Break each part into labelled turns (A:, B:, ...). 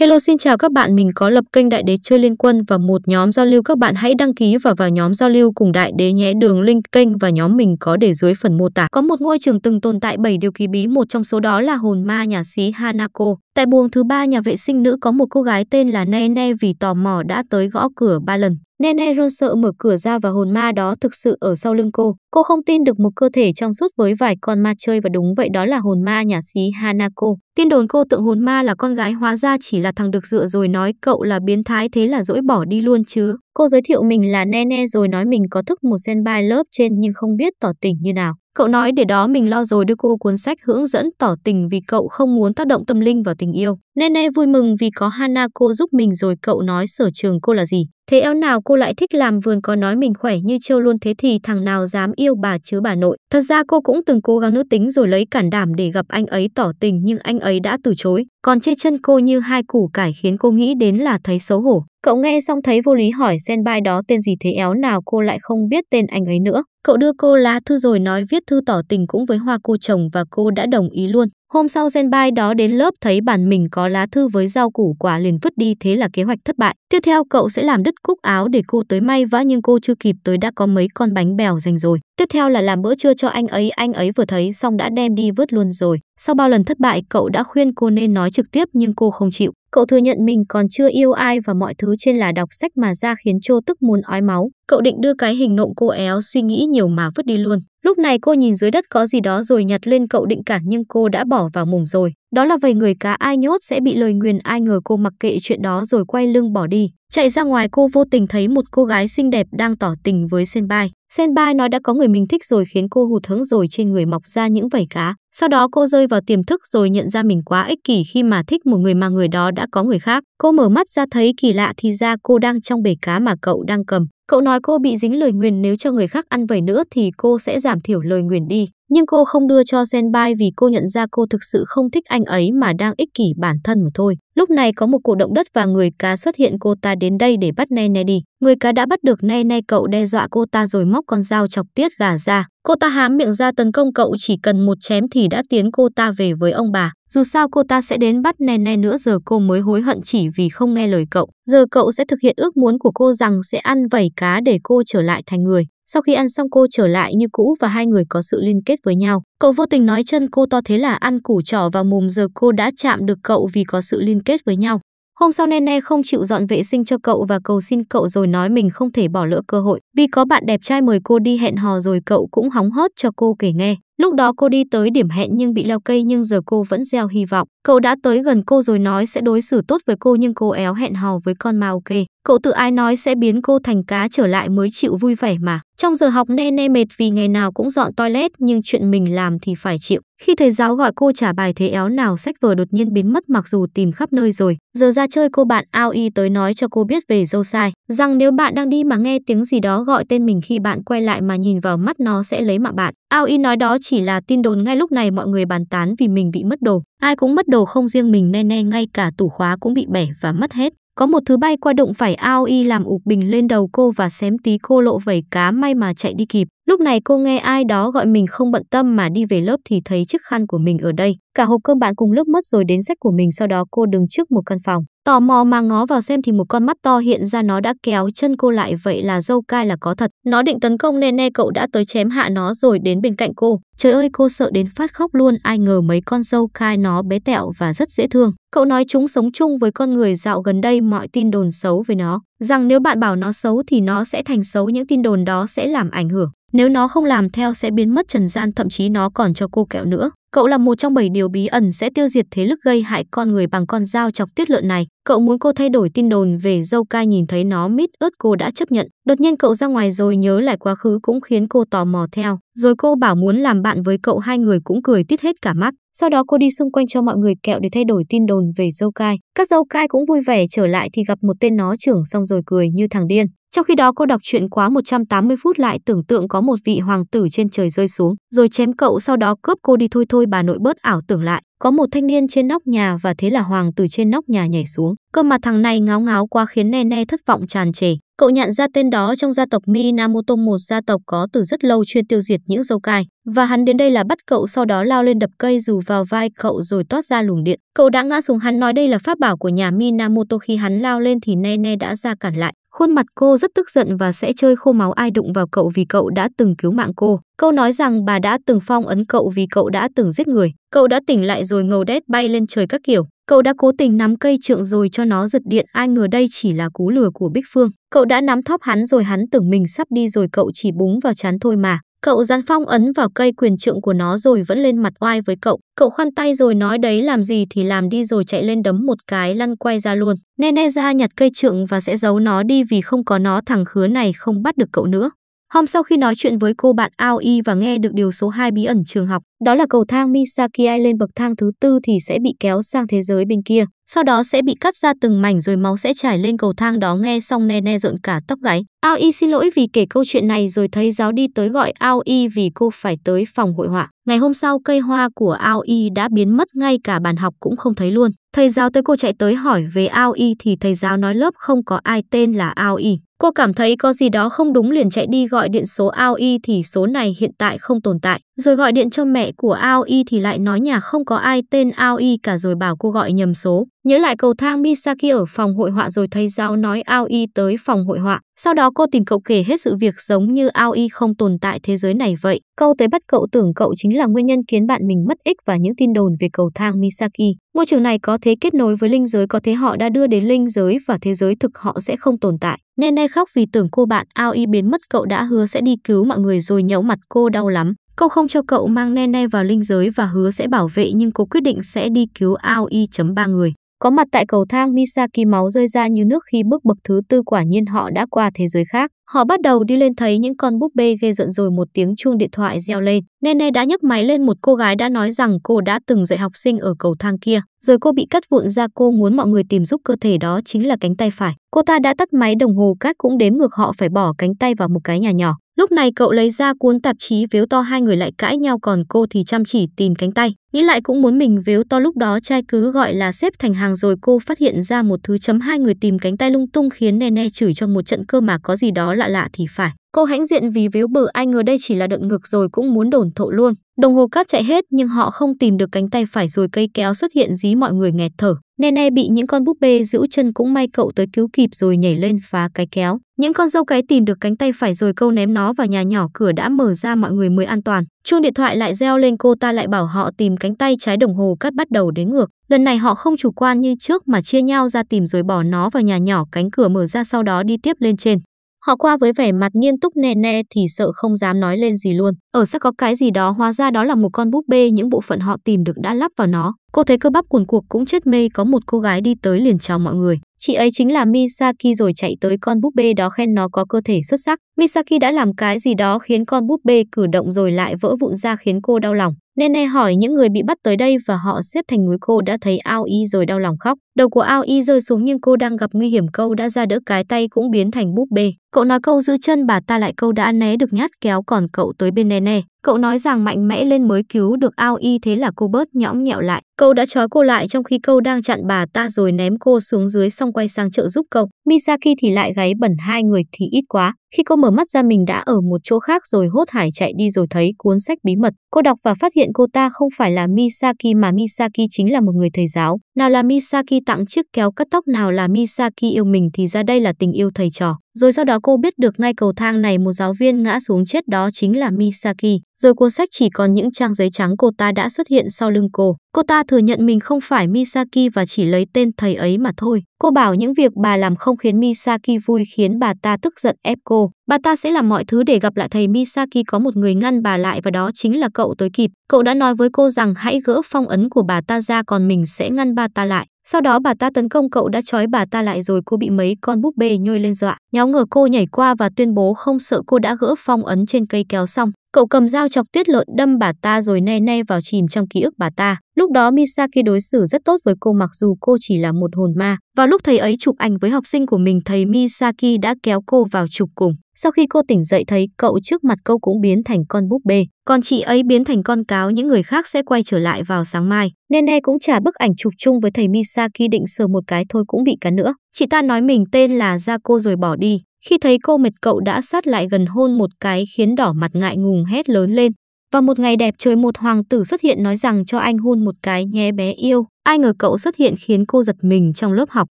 A: Hello xin chào các bạn, mình có lập kênh Đại Đế Chơi Liên Quân và một nhóm giao lưu. Các bạn hãy đăng ký và vào nhóm giao lưu cùng Đại Đế nhé. Đường link kênh và nhóm mình có để dưới phần mô tả. Có một ngôi trường từng tồn tại 7 điều kỳ bí, một trong số đó là hồn ma nhà sĩ Hanako. Tại buồng thứ ba nhà vệ sinh nữ có một cô gái tên là Nene vì tò mò đã tới gõ cửa ba lần. Nene run sợ mở cửa ra và hồn ma đó thực sự ở sau lưng cô. Cô không tin được một cơ thể trong suốt với vài con ma chơi và đúng vậy đó là hồn ma nhà sĩ Hanako. Tin đồn cô tượng hồn ma là con gái hóa ra chỉ là thằng được dựa rồi nói cậu là biến thái thế là dỗi bỏ đi luôn chứ. Cô giới thiệu mình là Nene rồi nói mình có thức một senpai lớp trên nhưng không biết tỏ tình như nào. Cậu nói để đó mình lo rồi đưa cô cuốn sách hướng dẫn tỏ tình vì cậu không muốn tác động tâm linh vào tình yêu. Nene vui mừng vì có Hana cô giúp mình rồi cậu nói sở trường cô là gì. Thế eo nào cô lại thích làm vườn có nói mình khỏe như trêu luôn thế thì thằng nào dám yêu bà chứ bà nội. Thật ra cô cũng từng cố gắng nữ tính rồi lấy cản đảm để gặp anh ấy tỏ tình nhưng anh ấy đã từ chối. Còn chê chân cô như hai củ cải khiến cô nghĩ đến là thấy xấu hổ. Cậu nghe xong thấy vô lý hỏi senpai đó tên gì thế éo nào cô lại không biết tên anh ấy nữa. Cậu đưa cô lá thư rồi nói viết thư tỏ tình cũng với hoa cô chồng và cô đã đồng ý luôn. Hôm sau Zenbai đó đến lớp thấy bản mình có lá thư với rau củ quả liền vứt đi thế là kế hoạch thất bại. Tiếp theo cậu sẽ làm đứt cúc áo để cô tới may vá nhưng cô chưa kịp tới đã có mấy con bánh bèo dành rồi. Tiếp theo là làm bữa trưa cho anh ấy, anh ấy vừa thấy xong đã đem đi vứt luôn rồi. Sau bao lần thất bại cậu đã khuyên cô nên nói trực tiếp nhưng cô không chịu. Cậu thừa nhận mình còn chưa yêu ai và mọi thứ trên là đọc sách mà ra khiến Trô tức muốn ói máu. Cậu định đưa cái hình nộm cô éo suy nghĩ nhiều mà vứt đi luôn. Lúc này cô nhìn dưới đất có gì đó rồi nhặt lên cậu định cản nhưng cô đã bỏ vào mùng rồi. Đó là vầy người cá ai nhốt sẽ bị lời nguyền ai ngờ cô mặc kệ chuyện đó rồi quay lưng bỏ đi. Chạy ra ngoài cô vô tình thấy một cô gái xinh đẹp đang tỏ tình với Senpai. Senpai nói đã có người mình thích rồi khiến cô hụt hẫng rồi trên người mọc ra những vảy cá. Sau đó cô rơi vào tiềm thức rồi nhận ra mình quá ích kỷ khi mà thích một người mà người đó đã có người khác. Cô mở mắt ra thấy kỳ lạ thì ra cô đang trong bể cá mà cậu đang cầm. Cậu nói cô bị dính lời nguyền nếu cho người khác ăn vẩy nữa thì cô sẽ giảm thiểu lời nguyền đi. Nhưng cô không đưa cho Senpai vì cô nhận ra cô thực sự không thích anh ấy mà đang ích kỷ bản thân mà thôi. Lúc này có một cổ động đất và người cá xuất hiện cô ta đến đây để bắt Nene đi. Người cá đã bắt được Nene cậu đe dọa cô ta rồi móc con dao chọc tiết gà ra. Cô ta hám miệng ra tấn công cậu chỉ cần một chém thì đã tiến cô ta về với ông bà. Dù sao cô ta sẽ đến bắt Nene nữa giờ cô mới hối hận chỉ vì không nghe lời cậu. Giờ cậu sẽ thực hiện ước muốn của cô rằng sẽ ăn vẩy cá để cô trở lại thành người. Sau khi ăn xong cô trở lại như cũ và hai người có sự liên kết với nhau. Cậu vô tình nói chân cô to thế là ăn củ trỏ vào mồm giờ cô đã chạm được cậu vì có sự liên kết với nhau. Hôm sau Nene không chịu dọn vệ sinh cho cậu và cầu xin cậu rồi nói mình không thể bỏ lỡ cơ hội vì có bạn đẹp trai mời cô đi hẹn hò rồi cậu cũng hóng hớt cho cô kể nghe. Lúc đó cô đi tới điểm hẹn nhưng bị leo cây nhưng giờ cô vẫn gieo hy vọng. Cậu đã tới gần cô rồi nói sẽ đối xử tốt với cô nhưng cô éo hẹn hò với con ma ok. Cậu tự ai nói sẽ biến cô thành cá trở lại mới chịu vui vẻ mà. Trong giờ học Nene mệt vì ngày nào cũng dọn toilet nhưng chuyện mình làm thì phải chịu. Khi thầy giáo gọi cô trả bài thế éo nào sách vở đột nhiên biến mất mặc dù tìm khắp nơi rồi. Giờ ra chơi cô bạn ao y tới nói cho cô biết về dâu sai. Rằng nếu bạn đang đi mà nghe tiếng gì đó gọi tên mình khi bạn quay lại mà nhìn vào mắt nó sẽ lấy mạng bạn. Ao y nói đó chỉ là tin đồn ngay lúc này mọi người bàn tán vì mình bị mất đồ. Ai cũng mất đồ không riêng mình Nene ngay cả tủ khóa cũng bị bẻ và mất hết. Có một thứ bay qua đụng phải Aoi làm ụp bình lên đầu cô và xém tí cô lộ vẩy cá may mà chạy đi kịp. Lúc này cô nghe ai đó gọi mình không bận tâm mà đi về lớp thì thấy chiếc khăn của mình ở đây. Cả hộp cơm bạn cùng lớp mất rồi đến sách của mình sau đó cô đứng trước một căn phòng. Tò mò mà ngó vào xem thì một con mắt to hiện ra nó đã kéo chân cô lại vậy là dâu cai là có thật. Nó định tấn công nên ne cậu đã tới chém hạ nó rồi đến bên cạnh cô. Trời ơi cô sợ đến phát khóc luôn ai ngờ mấy con dâu cai nó bé tẹo và rất dễ thương. Cậu nói chúng sống chung với con người dạo gần đây mọi tin đồn xấu về nó. Rằng nếu bạn bảo nó xấu thì nó sẽ thành xấu những tin đồn đó sẽ làm ảnh hưởng. Nếu nó không làm theo sẽ biến mất trần gian thậm chí nó còn cho cô kẹo nữa. Cậu là một trong bảy điều bí ẩn sẽ tiêu diệt thế lực gây hại con người bằng con dao chọc tiết lợn này. Cậu muốn cô thay đổi tin đồn về dâu cai nhìn thấy nó mít ướt cô đã chấp nhận. Đột nhiên cậu ra ngoài rồi nhớ lại quá khứ cũng khiến cô tò mò theo. Rồi cô bảo muốn làm bạn với cậu hai người cũng cười tít hết cả mắt. Sau đó cô đi xung quanh cho mọi người kẹo để thay đổi tin đồn về dâu cai. Các dâu cai cũng vui vẻ trở lại thì gặp một tên nó trưởng xong rồi cười như thằng điên. Trong khi đó cô đọc truyện quá 180 phút lại tưởng tượng có một vị hoàng tử trên trời rơi xuống, rồi chém cậu sau đó cướp cô đi thôi thôi bà nội bớt ảo tưởng lại. Có một thanh niên trên nóc nhà và thế là hoàng tử trên nóc nhà nhảy xuống. Cơ mặt thằng này ngáo ngáo quá khiến Nene thất vọng tràn trề. Cậu nhận ra tên đó trong gia tộc Minamoto một gia tộc có từ rất lâu chuyên tiêu diệt những dâu cai, và hắn đến đây là bắt cậu sau đó lao lên đập cây dù vào vai cậu rồi toát ra luồng điện. Cậu đã ngã xuống hắn nói đây là pháp bảo của nhà Minamoto khi hắn lao lên thì Nene đã ra cản lại. Khuôn mặt cô rất tức giận và sẽ chơi khô máu ai đụng vào cậu vì cậu đã từng cứu mạng cô. Câu nói rằng bà đã từng phong ấn cậu vì cậu đã từng giết người. Cậu đã tỉnh lại rồi ngầu đét bay lên trời các kiểu. Cậu đã cố tình nắm cây trượng rồi cho nó giật điện ai ngờ đây chỉ là cú lừa của Bích Phương. Cậu đã nắm thóp hắn rồi hắn tưởng mình sắp đi rồi cậu chỉ búng vào chán thôi mà. Cậu dán phong ấn vào cây quyền trượng của nó rồi vẫn lên mặt oai với cậu. Cậu khoan tay rồi nói đấy làm gì thì làm đi rồi chạy lên đấm một cái lăn quay ra luôn. Nene ra nhặt cây trượng và sẽ giấu nó đi vì không có nó thằng khứa này không bắt được cậu nữa. Hôm sau khi nói chuyện với cô bạn Aoi và nghe được điều số 2 bí ẩn trường học, đó là cầu thang Misakiai lên bậc thang thứ tư thì sẽ bị kéo sang thế giới bên kia sau đó sẽ bị cắt ra từng mảnh rồi máu sẽ chảy lên cầu thang đó nghe xong ne ne rợn cả tóc gáy. Ao Y xin lỗi vì kể câu chuyện này rồi thấy giáo đi tới gọi Ao Y vì cô phải tới phòng hội họa. Ngày hôm sau cây hoa của Ao Y đã biến mất ngay cả bàn học cũng không thấy luôn. Thầy giáo tới cô chạy tới hỏi về Ao Y thì thầy giáo nói lớp không có ai tên là Ao Y. Cô cảm thấy có gì đó không đúng liền chạy đi gọi điện số Ao Y thì số này hiện tại không tồn tại. Rồi gọi điện cho mẹ của Ao Y thì lại nói nhà không có ai tên Ao Y cả rồi bảo cô gọi nhầm số. Nhớ lại cầu thang Misaki ở phòng hội họa rồi thấy giáo nói Ao Y tới phòng hội họa. Sau đó cô tìm cậu kể hết sự việc giống như Ao Y không tồn tại thế giới này vậy. Câu tới bắt cậu tưởng cậu chính là nguyên nhân khiến bạn mình mất ích và những tin đồn về cầu thang Misaki. ngôi trường này có thế kết nối với linh giới có thế họ đã đưa đến linh giới và thế giới thực họ sẽ không tồn tại. Nene khóc vì tưởng cô bạn Ao Y biến mất cậu đã hứa sẽ đi cứu mọi người rồi nhẫu mặt cô đau lắm. Cô không cho cậu mang Nene vào linh giới và hứa sẽ bảo vệ nhưng cô quyết định sẽ đi cứu Aoi chấm ba người. Có mặt tại cầu thang Misaki máu rơi ra như nước khi bước bậc thứ tư quả nhiên họ đã qua thế giới khác. Họ bắt đầu đi lên thấy những con búp bê ghê giận rồi một tiếng chuông điện thoại reo lên. Nene đã nhấc máy lên một cô gái đã nói rằng cô đã từng dạy học sinh ở cầu thang kia. Rồi cô bị cắt vụn ra cô muốn mọi người tìm giúp cơ thể đó chính là cánh tay phải. Cô ta đã tắt máy đồng hồ cách cũng đếm ngược họ phải bỏ cánh tay vào một cái nhà nhỏ. Lúc này cậu lấy ra cuốn tạp chí vếu to hai người lại cãi nhau còn cô thì chăm chỉ tìm cánh tay. Nghĩ lại cũng muốn mình vếu to lúc đó trai cứ gọi là xếp thành hàng rồi cô phát hiện ra một thứ chấm hai người tìm cánh tay lung tung khiến Nene chửi cho một trận cơ mà có gì đó lạ lạ thì phải. Cô hãnh diện vì víu bự ai ngờ đây chỉ là đợt ngực rồi cũng muốn đổn thộ luôn. Đồng hồ cát chạy hết nhưng họ không tìm được cánh tay phải rồi cây kéo xuất hiện dí mọi người nghẹt thở. Nene bị những con búp bê giữ chân cũng may cậu tới cứu kịp rồi nhảy lên phá cái kéo. Những con dâu cái tìm được cánh tay phải rồi câu ném nó vào nhà nhỏ cửa đã mở ra mọi người mới an toàn. Chuông điện thoại lại reo lên cô ta lại bảo họ tìm cánh tay trái đồng hồ cát bắt đầu đến ngược. Lần này họ không chủ quan như trước mà chia nhau ra tìm rồi bỏ nó vào nhà nhỏ cánh cửa mở ra sau đó đi tiếp lên trên. Họ qua với vẻ mặt nghiêm túc nè nè thì sợ không dám nói lên gì luôn. Ở sắc có cái gì đó hóa ra đó là một con búp bê những bộ phận họ tìm được đã lắp vào nó. Cô thấy cơ bắp cuồn cuộc cũng chết mê có một cô gái đi tới liền chào mọi người. Chị ấy chính là Misaki rồi chạy tới con búp bê đó khen nó có cơ thể xuất sắc. Misaki đã làm cái gì đó khiến con búp bê cử động rồi lại vỡ vụn ra khiến cô đau lòng. Nene hỏi những người bị bắt tới đây và họ xếp thành núi cô đã thấy Ao Y rồi đau lòng khóc. Đầu của Ao Y rơi xuống nhưng cô đang gặp nguy hiểm câu đã ra đỡ cái tay cũng biến thành búp bê. Cậu nói câu giữ chân bà ta lại câu đã né được nhát kéo còn cậu tới bên Nene. Cậu nói rằng mạnh mẽ lên mới cứu được ao y thế là cô bớt nhõng nhẹo lại. Câu đã trói cô lại trong khi câu đang chặn bà ta rồi ném cô xuống dưới xong quay sang trợ giúp cậu Misaki thì lại gáy bẩn hai người thì ít quá, khi cô mở mắt ra mình đã ở một chỗ khác rồi hốt hải chạy đi rồi thấy cuốn sách bí mật. Cô đọc và phát hiện cô ta không phải là Misaki mà Misaki chính là một người thầy giáo. Nào là Misaki tặng chiếc kéo cắt tóc, nào là Misaki yêu mình thì ra đây là tình yêu thầy trò. Rồi sau đó cô biết được ngay cầu thang này một giáo viên ngã xuống chết đó chính là Misaki. Rồi cuốn sách chỉ còn những trang giấy trắng cô ta đã xuất hiện sau lưng cô. Cô ta thừa nhận mình không phải Misaki và chỉ lấy tên thầy ấy mà thôi. Cô bảo những việc bà làm không khiến Misaki vui khiến bà ta tức giận ép cô. Bà ta sẽ làm mọi thứ để gặp lại thầy Misaki có một người ngăn bà lại và đó chính là cậu tới kịp. Cậu đã nói với cô rằng hãy gỡ phong ấn của bà ta ra còn mình sẽ ngăn bà ta lại. Sau đó bà ta tấn công cậu đã trói bà ta lại rồi cô bị mấy con búp bê nhôi lên dọa. Nháo ngờ cô nhảy qua và tuyên bố không sợ cô đã gỡ phong ấn trên cây kéo xong. Cậu cầm dao chọc tiết lợn đâm bà ta rồi ne ne vào chìm trong ký ức bà ta. Lúc đó Misaki đối xử rất tốt với cô mặc dù cô chỉ là một hồn ma. Vào lúc thầy ấy chụp ảnh với học sinh của mình thầy Misaki đã kéo cô vào chụp cùng. Sau khi cô tỉnh dậy thấy cậu trước mặt cô cũng biến thành con búp bê, còn chị ấy biến thành con cáo những người khác sẽ quay trở lại vào sáng mai. Nên e cũng trả bức ảnh chụp chung với thầy Misaki định sờ một cái thôi cũng bị cắn nữa. Chị ta nói mình tên là Ra cô rồi bỏ đi. Khi thấy cô mệt cậu đã sát lại gần hôn một cái khiến đỏ mặt ngại ngùng hét lớn lên. và một ngày đẹp trời một hoàng tử xuất hiện nói rằng cho anh hôn một cái nhé bé yêu. Ai ngờ cậu xuất hiện khiến cô giật mình trong lớp học.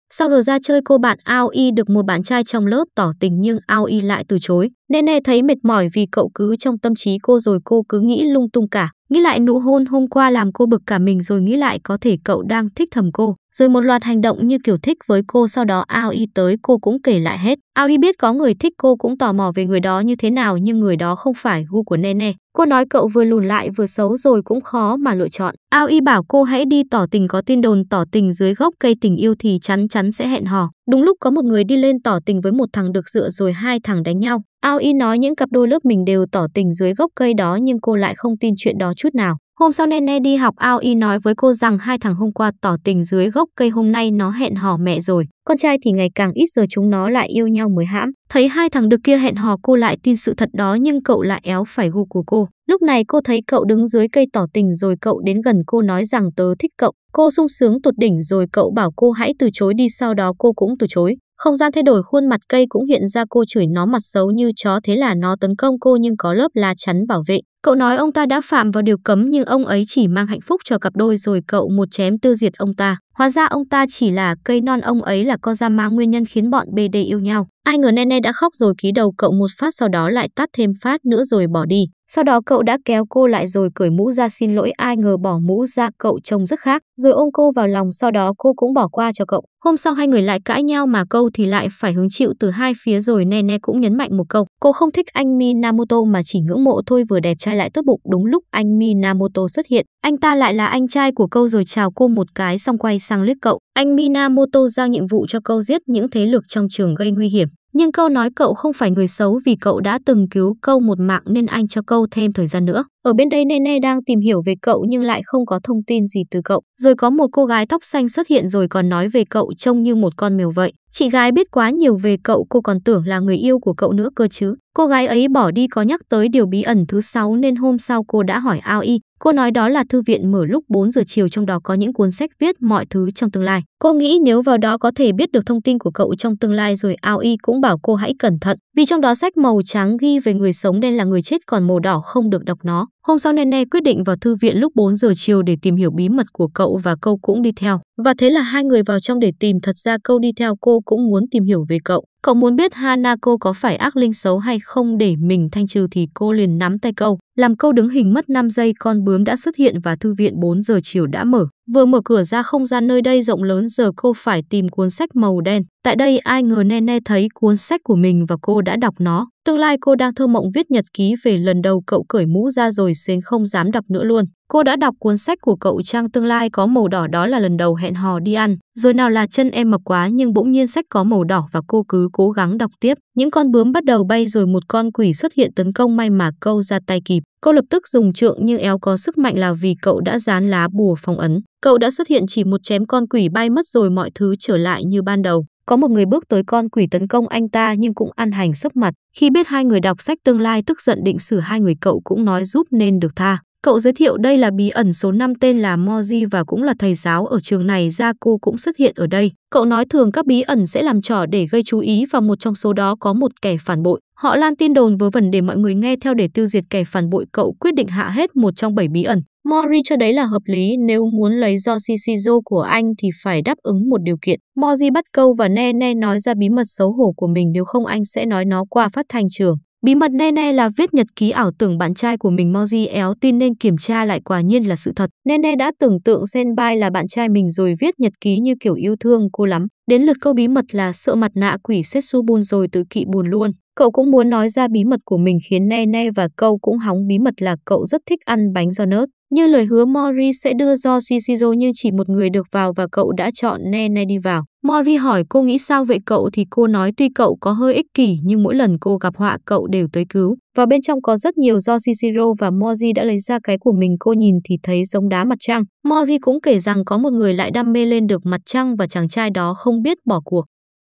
A: Sau đùa ra chơi cô bạn ao y được một bạn trai trong lớp tỏ tình nhưng ao y lại từ chối. nên Nene thấy mệt mỏi vì cậu cứ trong tâm trí cô rồi cô cứ nghĩ lung tung cả. Nghĩ lại nụ hôn hôm qua làm cô bực cả mình rồi nghĩ lại có thể cậu đang thích thầm cô. Rồi một loạt hành động như kiểu thích với cô sau đó ao y tới cô cũng kể lại hết. ao y biết có người thích cô cũng tò mò về người đó như thế nào nhưng người đó không phải gu của Nene. Cô nói cậu vừa lùn lại vừa xấu rồi cũng khó mà lựa chọn. ao y bảo cô hãy đi tỏ tình có tin đồn tỏ tình dưới gốc cây tình yêu thì chắn chắn sẽ hẹn hò. Đúng lúc có một người đi lên tỏ tình với một thằng được dựa rồi hai thằng đánh nhau. Ao Y nói những cặp đôi lớp mình đều tỏ tình dưới gốc cây đó nhưng cô lại không tin chuyện đó chút nào. Hôm sau Nene đi học ao y nói với cô rằng hai thằng hôm qua tỏ tình dưới gốc cây hôm nay nó hẹn hò mẹ rồi. Con trai thì ngày càng ít giờ chúng nó lại yêu nhau mới hãm. Thấy hai thằng được kia hẹn hò cô lại tin sự thật đó nhưng cậu lại éo phải gu của cô. Lúc này cô thấy cậu đứng dưới cây tỏ tình rồi cậu đến gần cô nói rằng tớ thích cậu. Cô sung sướng tột đỉnh rồi cậu bảo cô hãy từ chối đi sau đó cô cũng từ chối. Không gian thay đổi khuôn mặt cây cũng hiện ra cô chửi nó mặt xấu như chó thế là nó tấn công cô nhưng có lớp lá chắn bảo vệ. Cậu nói ông ta đã phạm vào điều cấm nhưng ông ấy chỉ mang hạnh phúc cho cặp đôi rồi cậu một chém tư diệt ông ta. Hóa ra ông ta chỉ là cây non ông ấy là con da ma nguyên nhân khiến bọn BD yêu nhau. Ai ngờ Nene đã khóc rồi ký đầu cậu một phát sau đó lại tắt thêm phát nữa rồi bỏ đi. Sau đó cậu đã kéo cô lại rồi cởi mũ ra xin lỗi ai ngờ bỏ mũ ra cậu trông rất khác, rồi ôm cô vào lòng sau đó cô cũng bỏ qua cho cậu. Hôm sau hai người lại cãi nhau mà câu thì lại phải hứng chịu từ hai phía rồi Nene cũng nhấn mạnh một câu. Cô không thích anh Minamoto mà chỉ ngưỡng mộ thôi vừa đẹp trai lại tốt bụng đúng lúc anh Minamoto xuất hiện. Anh ta lại là anh trai của câu rồi chào cô một cái xong quay sang liếc cậu. Anh Minamoto giao nhiệm vụ cho câu giết những thế lực trong trường gây nguy hiểm. Nhưng câu nói cậu không phải người xấu vì cậu đã từng cứu câu một mạng nên anh cho câu thêm thời gian nữa. Ở bên đây Nene đang tìm hiểu về cậu nhưng lại không có thông tin gì từ cậu. Rồi có một cô gái tóc xanh xuất hiện rồi còn nói về cậu trông như một con mèo vậy. Chị gái biết quá nhiều về cậu cô còn tưởng là người yêu của cậu nữa cơ chứ. Cô gái ấy bỏ đi có nhắc tới điều bí ẩn thứ sáu nên hôm sau cô đã hỏi ao y. Cô nói đó là thư viện mở lúc 4 giờ chiều trong đó có những cuốn sách viết mọi thứ trong tương lai. Cô nghĩ nếu vào đó có thể biết được thông tin của cậu trong tương lai rồi ao y cũng bảo cô hãy cẩn thận. Vì trong đó sách màu trắng ghi về người sống đen là người chết còn màu đỏ không được đọc nó. Hôm sau Nene quyết định vào thư viện lúc 4 giờ chiều để tìm hiểu bí mật của cậu và câu cũng đi theo. Và thế là hai người vào trong để tìm thật ra câu đi theo cô cũng muốn tìm hiểu về cậu. Cậu muốn biết Hanako có phải ác linh xấu hay không để mình thanh trừ thì cô liền nắm tay cậu, làm câu đứng hình mất 5 giây con bướm đã xuất hiện và thư viện 4 giờ chiều đã mở. Vừa mở cửa ra không gian nơi đây rộng lớn giờ cô phải tìm cuốn sách màu đen. Tại đây ai ngờ Nene thấy cuốn sách của mình và cô đã đọc nó. Tương lai cô đang thơ mộng viết nhật ký về lần đầu cậu cởi mũ ra rồi sến không dám đọc nữa luôn. Cô đã đọc cuốn sách của cậu trang tương lai có màu đỏ đó là lần đầu hẹn hò đi ăn, rồi nào là chân em mập quá nhưng bỗng nhiên sách có màu đỏ và cô cứ cố gắng đọc tiếp. Những con bướm bắt đầu bay rồi một con quỷ xuất hiện tấn công may mà câu ra tay kịp. Cô lập tức dùng trượng nhưng éo có sức mạnh là vì cậu đã dán lá bùa phong ấn. Cậu đã xuất hiện chỉ một chém con quỷ bay mất rồi mọi thứ trở lại như ban đầu. Có một người bước tới con quỷ tấn công anh ta nhưng cũng ăn hành sấp mặt. Khi biết hai người đọc sách tương lai tức giận định xử hai người cậu cũng nói giúp nên được tha. Cậu giới thiệu đây là bí ẩn số 5 tên là Moji và cũng là thầy giáo ở trường này ra cô cũng xuất hiện ở đây. Cậu nói thường các bí ẩn sẽ làm trò để gây chú ý và một trong số đó có một kẻ phản bội. Họ lan tin đồn vớ vẩn để mọi người nghe theo để tiêu diệt kẻ phản bội cậu quyết định hạ hết một trong bảy bí ẩn. Mori cho đấy là hợp lý nếu muốn lấy do Shishizo của anh thì phải đáp ứng một điều kiện. Mori bắt câu và Ne Ne nói ra bí mật xấu hổ của mình nếu không anh sẽ nói nó qua phát thanh trường. Bí mật Nene là viết nhật ký ảo tưởng bạn trai của mình Moji éo tin nên kiểm tra lại quả nhiên là sự thật. Nene đã tưởng tượng Senpai là bạn trai mình rồi viết nhật ký như kiểu yêu thương cô lắm. Đến lượt câu bí mật là sợ mặt nạ quỷ Setsubun rồi tự kỵ buồn luôn. Cậu cũng muốn nói ra bí mật của mình khiến Nene và câu cũng hóng bí mật là cậu rất thích ăn bánh donut. Như lời hứa Mori sẽ đưa do Shishiro nhưng chỉ một người được vào và cậu đã chọn Nene đi vào. Mori hỏi cô nghĩ sao vậy cậu thì cô nói tuy cậu có hơi ích kỷ nhưng mỗi lần cô gặp họa cậu đều tới cứu. Và bên trong có rất nhiều do Shishiro và Mori đã lấy ra cái của mình cô nhìn thì thấy giống đá mặt trăng. Mori cũng kể rằng có một người lại đam mê lên được mặt trăng và chàng trai đó không biết bỏ cuộc.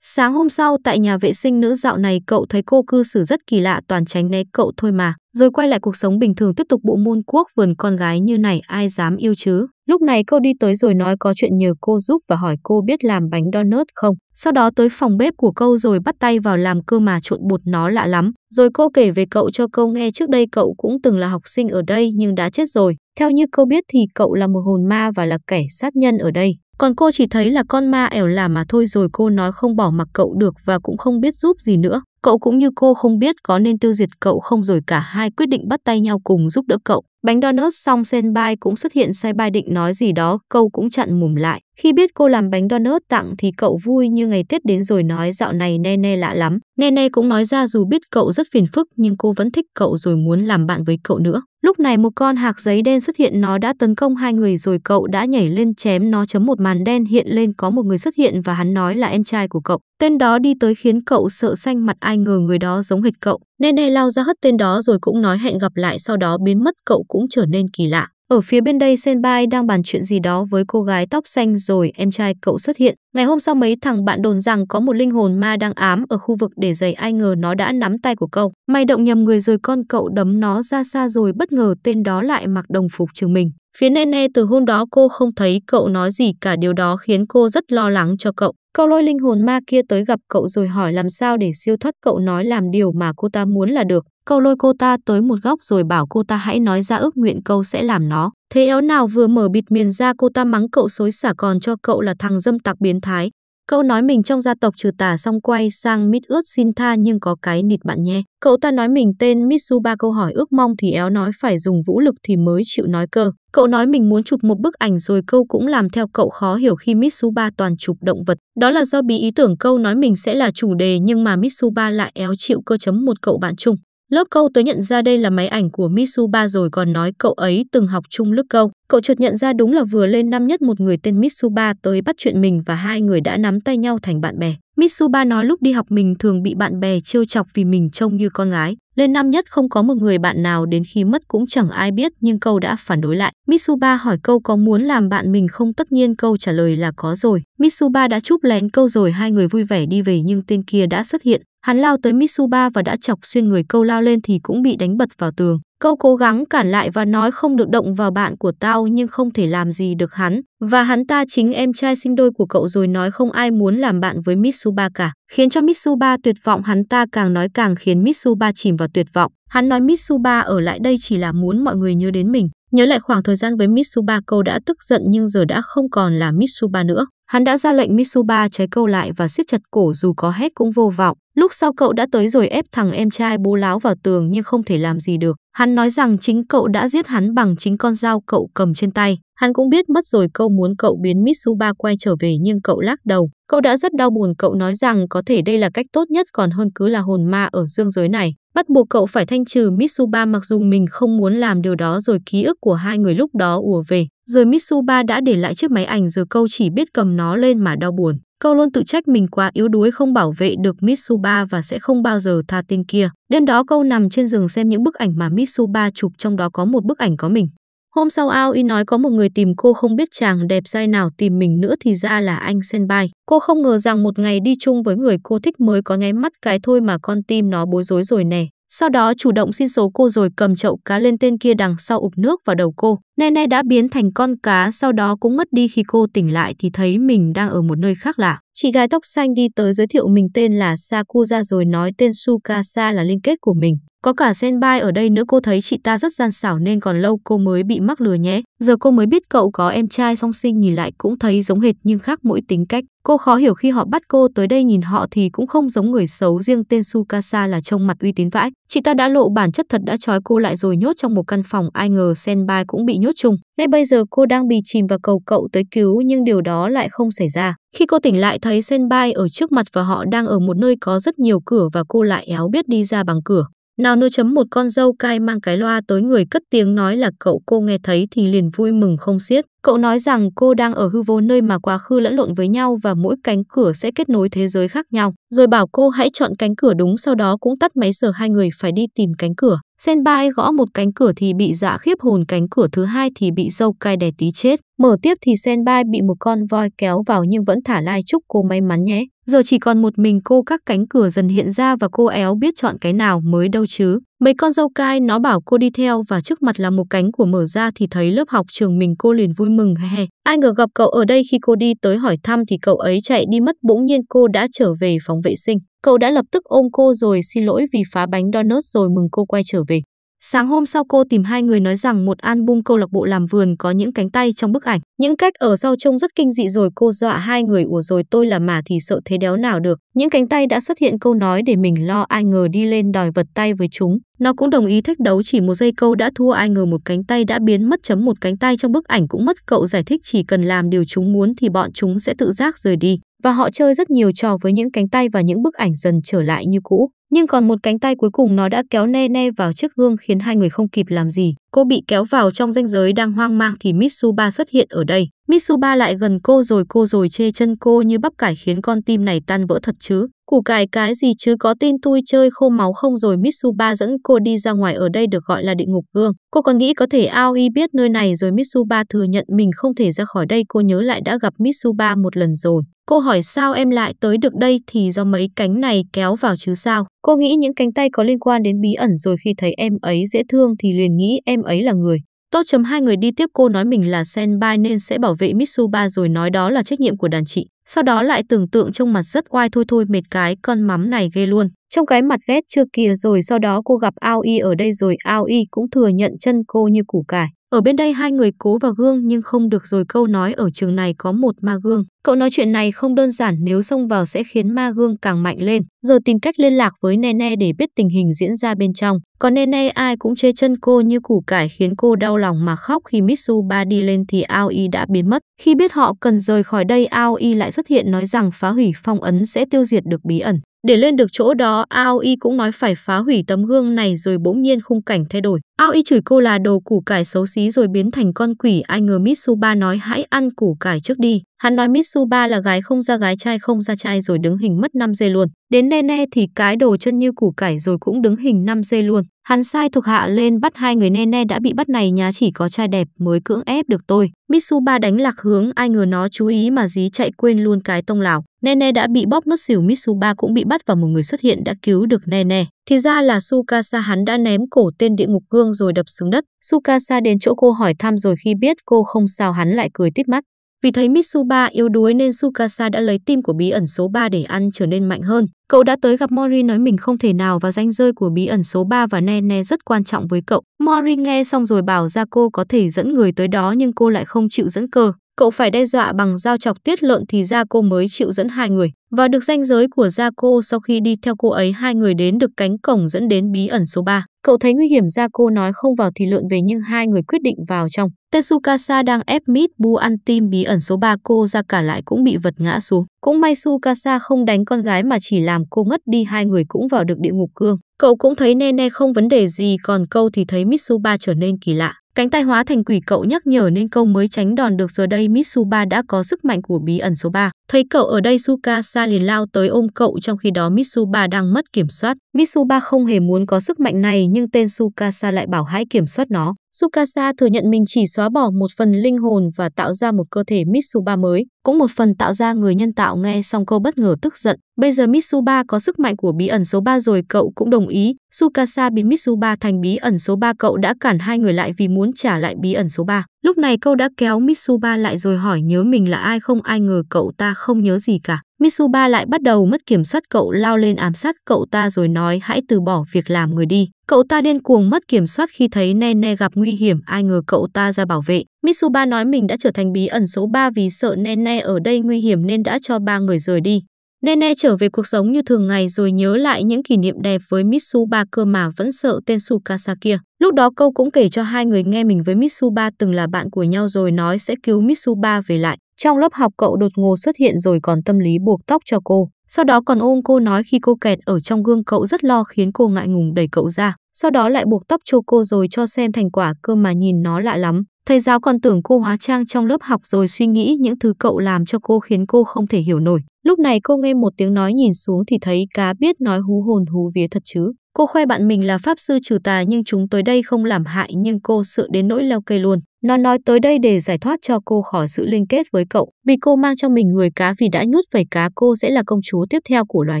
A: Sáng hôm sau tại nhà vệ sinh nữ dạo này cậu thấy cô cư xử rất kỳ lạ toàn tránh né cậu thôi mà rồi quay lại cuộc sống bình thường tiếp tục bộ môn quốc vườn con gái như này ai dám yêu chứ. Lúc này cô đi tới rồi nói có chuyện nhờ cô giúp và hỏi cô biết làm bánh donut không. Sau đó tới phòng bếp của câu rồi bắt tay vào làm cơ mà trộn bột nó lạ lắm. Rồi cô kể về cậu cho cô nghe trước đây cậu cũng từng là học sinh ở đây nhưng đã chết rồi. Theo như cô biết thì cậu là một hồn ma và là kẻ sát nhân ở đây. Còn cô chỉ thấy là con ma ẻo là mà thôi rồi cô nói không bỏ mặc cậu được và cũng không biết giúp gì nữa. Cậu cũng như cô không biết có nên tiêu diệt cậu không rồi cả hai quyết định bắt tay nhau cùng giúp đỡ cậu. Bánh donut xong Senpai cũng xuất hiện sai bai định nói gì đó, câu cũng chặn mùm lại. Khi biết cô làm bánh donut tặng thì cậu vui như ngày Tết đến rồi nói dạo này ne ne lạ lắm. Ne ne cũng nói ra dù biết cậu rất phiền phức nhưng cô vẫn thích cậu rồi muốn làm bạn với cậu nữa. Lúc này một con hạc giấy đen xuất hiện nó đã tấn công hai người rồi cậu đã nhảy lên chém nó chấm một màn đen hiện lên có một người xuất hiện và hắn nói là em trai của cậu. Tên đó đi tới khiến cậu sợ xanh mặt ai ngờ người đó giống hệt cậu. Nene lao ra hất tên đó rồi cũng nói hẹn gặp lại sau đó biến mất cậu cũng trở nên kỳ lạ. Ở phía bên đây Senpai đang bàn chuyện gì đó với cô gái tóc xanh rồi em trai cậu xuất hiện. Ngày hôm sau mấy thằng bạn đồn rằng có một linh hồn ma đang ám ở khu vực để giày ai ngờ nó đã nắm tay của cậu. May động nhầm người rồi con cậu đấm nó ra xa rồi bất ngờ tên đó lại mặc đồng phục trường mình. Phía Nene từ hôm đó cô không thấy cậu nói gì cả điều đó khiến cô rất lo lắng cho cậu. Câu lôi linh hồn ma kia tới gặp cậu rồi hỏi làm sao để siêu thoát cậu nói làm điều mà cô ta muốn là được. Câu lôi cô ta tới một góc rồi bảo cô ta hãy nói ra ước nguyện câu sẽ làm nó. Thế éo nào vừa mở bịt miệng ra cô ta mắng cậu xối xả còn cho cậu là thằng dâm tặc biến thái. Cậu nói mình trong gia tộc trừ tà xong quay sang Mít ướt xin tha nhưng có cái nịt bạn nhé. Cậu ta nói mình tên Mitsuba câu hỏi ước mong thì éo nói phải dùng vũ lực thì mới chịu nói cơ. Cậu nói mình muốn chụp một bức ảnh rồi câu cũng làm theo cậu khó hiểu khi Mitsuba toàn chụp động vật. Đó là do bí ý tưởng câu nói mình sẽ là chủ đề nhưng mà Mitsuba lại éo chịu cơ chấm một cậu bạn chung. Lớp câu tới nhận ra đây là máy ảnh của Mitsuba rồi còn nói cậu ấy từng học chung lớp câu. Cậu chợt nhận ra đúng là vừa lên năm nhất một người tên Mitsuba tới bắt chuyện mình và hai người đã nắm tay nhau thành bạn bè. Mitsuba nói lúc đi học mình thường bị bạn bè trêu chọc vì mình trông như con gái. Lên năm nhất không có một người bạn nào đến khi mất cũng chẳng ai biết nhưng câu đã phản đối lại. Mitsuba hỏi câu có muốn làm bạn mình không tất nhiên câu trả lời là có rồi. Mitsuba đã chúc lén câu rồi hai người vui vẻ đi về nhưng tên kia đã xuất hiện. Hắn lao tới Mitsuba và đã chọc xuyên người câu lao lên thì cũng bị đánh bật vào tường. Câu cố gắng cản lại và nói không được động vào bạn của tao nhưng không thể làm gì được hắn. Và hắn ta chính em trai sinh đôi của cậu rồi nói không ai muốn làm bạn với Mitsuba cả. Khiến cho Mitsuba tuyệt vọng hắn ta càng nói càng khiến Mitsuba chìm vào tuyệt vọng. Hắn nói Mitsuba ở lại đây chỉ là muốn mọi người nhớ đến mình. Nhớ lại khoảng thời gian với Mitsuba câu đã tức giận nhưng giờ đã không còn là Mitsuba nữa. Hắn đã ra lệnh Mitsuba trái câu lại và siết chặt cổ dù có hét cũng vô vọng. Lúc sau cậu đã tới rồi ép thằng em trai bố láo vào tường nhưng không thể làm gì được. Hắn nói rằng chính cậu đã giết hắn bằng chính con dao cậu cầm trên tay. Hắn cũng biết mất rồi câu muốn cậu biến Mitsuba quay trở về nhưng cậu lắc đầu. Cậu đã rất đau buồn cậu nói rằng có thể đây là cách tốt nhất còn hơn cứ là hồn ma ở dương giới này bắt buộc cậu phải thanh trừ Mitsuba mặc dù mình không muốn làm điều đó rồi ký ức của hai người lúc đó ùa về. Rồi Mitsuba đã để lại chiếc máy ảnh giờ câu chỉ biết cầm nó lên mà đau buồn. Câu luôn tự trách mình quá yếu đuối không bảo vệ được Mitsuba và sẽ không bao giờ tha tên kia. Đêm đó câu nằm trên giường xem những bức ảnh mà Mitsuba chụp trong đó có một bức ảnh có mình. Hôm sau Ao Y nói có một người tìm cô không biết chàng đẹp trai nào tìm mình nữa thì ra là anh Senpai. Cô không ngờ rằng một ngày đi chung với người cô thích mới có ngay mắt cái thôi mà con tim nó bối rối rồi nè. Sau đó chủ động xin số cô rồi cầm chậu cá lên tên kia đằng sau ụp nước vào đầu cô. nè nè đã biến thành con cá sau đó cũng mất đi khi cô tỉnh lại thì thấy mình đang ở một nơi khác lạ. Chị gái tóc xanh đi tới giới thiệu mình tên là Sakura rồi nói tên Sukasa là liên kết của mình. Có cả senpai ở đây nữa cô thấy chị ta rất gian xảo nên còn lâu cô mới bị mắc lừa nhé. Giờ cô mới biết cậu có em trai song sinh nhìn lại cũng thấy giống hệt nhưng khác mỗi tính cách. Cô khó hiểu khi họ bắt cô tới đây nhìn họ thì cũng không giống người xấu riêng tên Sukasa là trông mặt uy tín vãi. Chị ta đã lộ bản chất thật đã trói cô lại rồi nhốt trong một căn phòng ai ngờ senpai cũng bị nhốt chung. Ngay bây giờ cô đang bị chìm và cầu cậu tới cứu nhưng điều đó lại không xảy ra. Khi cô tỉnh lại thấy senpai ở trước mặt và họ đang ở một nơi có rất nhiều cửa và cô lại éo biết đi ra bằng cửa. Nào nưa chấm một con dâu cai mang cái loa tới người cất tiếng nói là cậu cô nghe thấy thì liền vui mừng không xiết. Cậu nói rằng cô đang ở hư vô nơi mà quá khứ lẫn lộn với nhau và mỗi cánh cửa sẽ kết nối thế giới khác nhau. Rồi bảo cô hãy chọn cánh cửa đúng sau đó cũng tắt máy giờ hai người phải đi tìm cánh cửa. Sen bai gõ một cánh cửa thì bị dạ khiếp hồn cánh cửa thứ hai thì bị dâu cai đè tí chết. Mở tiếp thì Sen bai bị một con voi kéo vào nhưng vẫn thả lai chúc cô may mắn nhé. Giờ chỉ còn một mình cô các cánh cửa dần hiện ra và cô éo biết chọn cái nào mới đâu chứ. Mấy con dâu cai nó bảo cô đi theo và trước mặt là một cánh của mở ra thì thấy lớp học trường mình cô liền vui mừng he. he Ai ngờ gặp cậu ở đây khi cô đi tới hỏi thăm thì cậu ấy chạy đi mất bỗng nhiên cô đã trở về phòng vệ sinh. Cậu đã lập tức ôm cô rồi xin lỗi vì phá bánh donut rồi mừng cô quay trở về. Sáng hôm sau cô tìm hai người nói rằng một album câu lạc bộ làm vườn có những cánh tay trong bức ảnh. Những cách ở sau trông rất kinh dị rồi cô dọa hai người ủa rồi tôi là mà thì sợ thế đéo nào được. Những cánh tay đã xuất hiện câu nói để mình lo ai ngờ đi lên đòi vật tay với chúng. Nó cũng đồng ý thách đấu chỉ một giây câu đã thua ai ngờ một cánh tay đã biến mất chấm một cánh tay trong bức ảnh cũng mất cậu giải thích chỉ cần làm điều chúng muốn thì bọn chúng sẽ tự giác rời đi. Và họ chơi rất nhiều trò với những cánh tay và những bức ảnh dần trở lại như cũ. Nhưng còn một cánh tay cuối cùng nó đã kéo ne ne vào chiếc gương khiến hai người không kịp làm gì. Cô bị kéo vào trong ranh giới đang hoang mang thì Mitsuba xuất hiện ở đây. Mitsuba lại gần cô rồi cô rồi chê chân cô như bắp cải khiến con tim này tan vỡ thật chứ. Củ cải cái gì chứ có tin tôi chơi khô máu không rồi Mitsuba dẫn cô đi ra ngoài ở đây được gọi là địa ngục gương. Cô còn nghĩ có thể Aoi biết nơi này rồi Mitsuba thừa nhận mình không thể ra khỏi đây cô nhớ lại đã gặp Mitsuba một lần rồi. Cô hỏi sao em lại tới được đây thì do mấy cánh này kéo vào chứ sao. Cô nghĩ những cánh tay có liên quan đến bí ẩn rồi khi thấy em ấy dễ thương thì liền nghĩ em ấy là người. Tốt chấm hai người đi tiếp cô nói mình là senpai nên sẽ bảo vệ Mitsuba rồi nói đó là trách nhiệm của đàn chị. Sau đó lại tưởng tượng trong mặt rất oai thôi thôi mệt cái con mắm này ghê luôn. Trong cái mặt ghét chưa kìa rồi sau đó cô gặp Aoi ở đây rồi Aoi cũng thừa nhận chân cô như củ cải. Ở bên đây hai người cố vào gương nhưng không được rồi câu nói ở trường này có một ma gương. Cậu nói chuyện này không đơn giản nếu xông vào sẽ khiến ma gương càng mạnh lên. Giờ tìm cách liên lạc với Nene để biết tình hình diễn ra bên trong. Còn Nene ai cũng chê chân cô như củ cải khiến cô đau lòng mà khóc khi Mitsuba đi lên thì Aoi đã biến mất. Khi biết họ cần rời khỏi đây Aoi lại xuất hiện nói rằng phá hủy phong ấn sẽ tiêu diệt được bí ẩn. Để lên được chỗ đó, Aoi cũng nói phải phá hủy tấm gương này rồi bỗng nhiên khung cảnh thay đổi. Aoi chửi cô là đồ củ cải xấu xí rồi biến thành con quỷ. Ai ngờ Mitsuba nói hãy ăn củ cải trước đi. Hắn nói Mitsuba là gái không ra gái trai không ra trai rồi đứng hình mất 5 giây luôn. Đến Nene thì cái đồ chân như củ cải rồi cũng đứng hình 5 giây luôn. Hắn sai thuộc hạ lên bắt hai người nene đã bị bắt này nhá chỉ có trai đẹp mới cưỡng ép được tôi. Mitsuba đánh lạc hướng ai ngờ nó chú ý mà dí chạy quên luôn cái tông lào. Nene đã bị bóp mất xỉu Mitsuba cũng bị bắt và một người xuất hiện đã cứu được Nene. Thì ra là Sukasa hắn đã ném cổ tên địa ngục gương rồi đập xuống đất. Sukasa đến chỗ cô hỏi thăm rồi khi biết cô không sao hắn lại cười tít mắt. Vì thấy Mitsuba yếu đuối nên Sukasa đã lấy tim của bí ẩn số 3 để ăn trở nên mạnh hơn. Cậu đã tới gặp Mori nói mình không thể nào và danh rơi của bí ẩn số 3 và Nene rất quan trọng với cậu. Mori nghe xong rồi bảo ra cô có thể dẫn người tới đó nhưng cô lại không chịu dẫn cơ cậu phải đe dọa bằng dao chọc tiết lợn thì ra cô mới chịu dẫn hai người. Và được danh giới của Ra cô sau khi đi theo cô ấy hai người đến được cánh cổng dẫn đến bí ẩn số 3. Cậu thấy nguy hiểm Ra cô nói không vào thì lượn về nhưng hai người quyết định vào trong. Tetsukasa đang ép Bu ăn tim bí ẩn số 3 cô ra cả lại cũng bị vật ngã xuống. Cũng may Tsukasa không đánh con gái mà chỉ làm cô ngất đi hai người cũng vào được địa ngục cương. Cậu cũng thấy Nene không vấn đề gì còn câu thì thấy Mitsuba trở nên kỳ lạ. Cánh tay hóa thành quỷ cậu nhắc nhở nên câu mới tránh đòn được giờ đây Mitsuba đã có sức mạnh của bí ẩn số 3. Thấy cậu ở đây Sukasa liền lao tới ôm cậu trong khi đó Mitsuba đang mất kiểm soát. Mitsuba không hề muốn có sức mạnh này nhưng tên Sukasa lại bảo hãy kiểm soát nó. Sukasa thừa nhận mình chỉ xóa bỏ một phần linh hồn và tạo ra một cơ thể Mitsuba mới, cũng một phần tạo ra người nhân tạo nghe xong câu bất ngờ tức giận. Bây giờ Mitsuba có sức mạnh của bí ẩn số 3 rồi cậu cũng đồng ý. Sukasa biến Mitsuba thành bí ẩn số 3 cậu đã cản hai người lại vì muốn trả lại bí ẩn số 3. Lúc này cậu đã kéo Mitsuba lại rồi hỏi nhớ mình là ai không ai ngờ cậu ta không nhớ gì cả. Mitsuba lại bắt đầu mất kiểm soát cậu lao lên ám sát cậu ta rồi nói hãy từ bỏ việc làm người đi. Cậu ta điên cuồng mất kiểm soát khi thấy Nene gặp nguy hiểm ai ngờ cậu ta ra bảo vệ. Mitsuba nói mình đã trở thành bí ẩn số 3 vì sợ Nene ở đây nguy hiểm nên đã cho ba người rời đi. Nene trở về cuộc sống như thường ngày rồi nhớ lại những kỷ niệm đẹp với Mitsuba cơ mà vẫn sợ tên Tsukasa kia. Lúc đó câu cũng kể cho hai người nghe mình với Mitsuba từng là bạn của nhau rồi nói sẽ cứu Mitsuba về lại. Trong lớp học cậu đột ngột xuất hiện rồi còn tâm lý buộc tóc cho cô. Sau đó còn ôm cô nói khi cô kẹt ở trong gương cậu rất lo khiến cô ngại ngùng đẩy cậu ra. Sau đó lại buộc tóc cho cô rồi cho xem thành quả cơ mà nhìn nó lạ lắm. Thầy giáo còn tưởng cô hóa trang trong lớp học rồi suy nghĩ những thứ cậu làm cho cô khiến cô không thể hiểu nổi. Lúc này cô nghe một tiếng nói nhìn xuống thì thấy cá biết nói hú hồn hú vía thật chứ. Cô khoe bạn mình là pháp sư trừ tà nhưng chúng tới đây không làm hại nhưng cô sợ đến nỗi leo cây luôn. Nó nói tới đây để giải thoát cho cô khỏi sự liên kết với cậu, vì cô mang trong mình người cá vì đã nhốt phải cá cô sẽ là công chúa tiếp theo của loài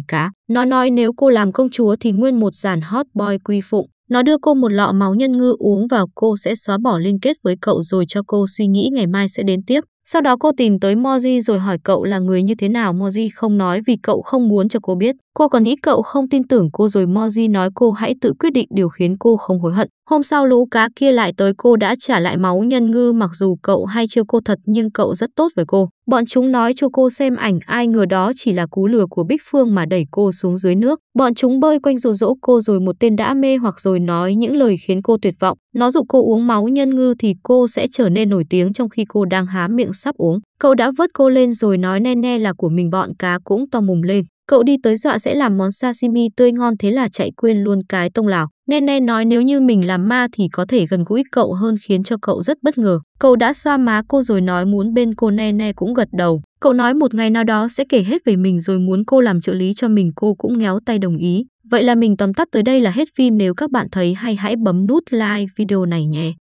A: cá. Nó nói nếu cô làm công chúa thì nguyên một dàn hot boy quy phụng. Nó đưa cô một lọ máu nhân ngư uống vào cô sẽ xóa bỏ liên kết với cậu rồi cho cô suy nghĩ ngày mai sẽ đến tiếp. Sau đó cô tìm tới Moji rồi hỏi cậu là người như thế nào Moji không nói vì cậu không muốn cho cô biết. Cô còn nghĩ cậu không tin tưởng cô rồi Moji nói cô hãy tự quyết định điều khiến cô không hối hận. Hôm sau lũ cá kia lại tới cô đã trả lại máu nhân ngư mặc dù cậu hay chưa cô thật nhưng cậu rất tốt với cô. Bọn chúng nói cho cô xem ảnh ai ngờ đó chỉ là cú lừa của Bích Phương mà đẩy cô xuống dưới nước. Bọn chúng bơi quanh rồ rỗ cô rồi một tên đã mê hoặc rồi nói những lời khiến cô tuyệt vọng. Nó dụ cô uống máu nhân ngư thì cô sẽ trở nên nổi tiếng trong khi cô đang há miệng sắp uống. Cậu đã vớt cô lên rồi nói ne ne là của mình bọn cá cũng to mồm lên. Cậu đi tới dọa sẽ làm món sashimi tươi ngon thế là chạy quên luôn cái tông lào. Nene nói nếu như mình làm ma thì có thể gần gũi cậu hơn khiến cho cậu rất bất ngờ. Cậu đã xoa má cô rồi nói muốn bên cô Nene cũng gật đầu. Cậu nói một ngày nào đó sẽ kể hết về mình rồi muốn cô làm trợ lý cho mình cô cũng ngéo tay đồng ý. Vậy là mình tóm tắt tới đây là hết phim nếu các bạn thấy hay hãy bấm nút like video này nhé.